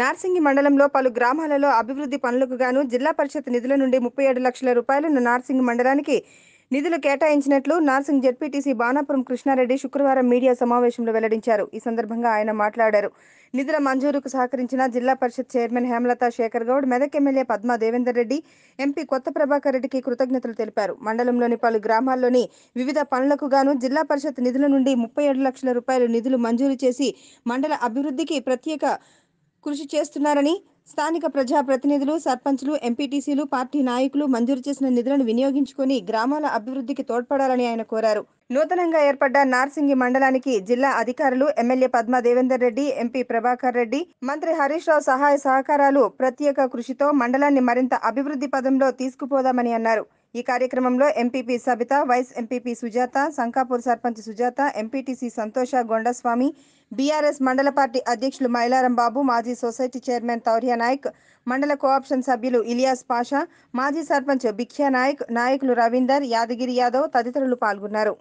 నార్సింగి మండలంలో పలు గ్రామాలలో అభివృద్ధి పనులకు గాను జిల్లా పరిషత్ నిధుల నుండి ముప్పై ఏడు లక్షల రూపాయలను నార్సింగ్ మండలానికి నిధులు కేటాయించినట్లు నార్సింగ్ జెడ్పీటీసీ బాణాపురం కృష్ణారెడ్డి శుక్రవారం మీడియా సమావేశంలో వెల్లడించారు ఈ సందర్భంగా ఆయన మాట్లాడారు నిధుల మంజూరుకు సహకరించిన Zilla Parishad chairman Hemalatha Shekar Goud Medak MLA Padma Devender Reddy MP Kotha Prabhakar రెడ్డికి కృతజ్ఞతలు తెలిపారు మండలంలోని పలు గ్రామాల్లోని వివిధ పనులకు గాను జిల్లా పరిషత్ నిధుల నుండి ముప్పై ఏడు లక్షల రూపాయలు నిధులు మంజూరు చేసి మండల అభివృద్ధికి ప్రత్యేక కృషి చేస్తున్నారని స్థానిక ప్రజాప్రతినిధులు సర్పంచ్లు ఎంపీటీసీలు పార్టీ నాయకులు మంజూరు చేసిన నిధులను వినియోగించుకుని గ్రామాల అభివృద్ధికి తోడ్పడాలని ఆయన కోరారు నూతనంగా ఏర్పడ్డ నార్సింగి మండలానికి జిల్లా అధికారులు ఎమ్మెల్యే పద్మా దేవేందర్ రెడ్డి ఎంపీ ప్రభాకర్ రెడ్డి మంత్రి హరీష్ రావు సహాయ సహకారాలు ప్రత్యేక కృషితో మండలాన్ని మరింత అభివృద్ధి పదంలో తీసుకుపోదామని అన్నారు ఈ కార్యక్రమంలో MPP Sabitha vice MPP Sujatha Shankapur sarpanch Sujatha MPTC Santosha Gondaswamy BRS మండల పార్టీ అధ్యక్షులు మైలారం బాబు మాజీ సొసైటీ చైర్మన్ తౌర్య నాయక్ మండల కోఆప్షన్ సభ్యులు ఇలియాస్ పాషా మాజీ సర్పంచ్ బిఖ్యా నాయక్ నాయకులు రవీందర్ యాదగిరి యాదవ్ తదితరులు పాల్గొన్నారు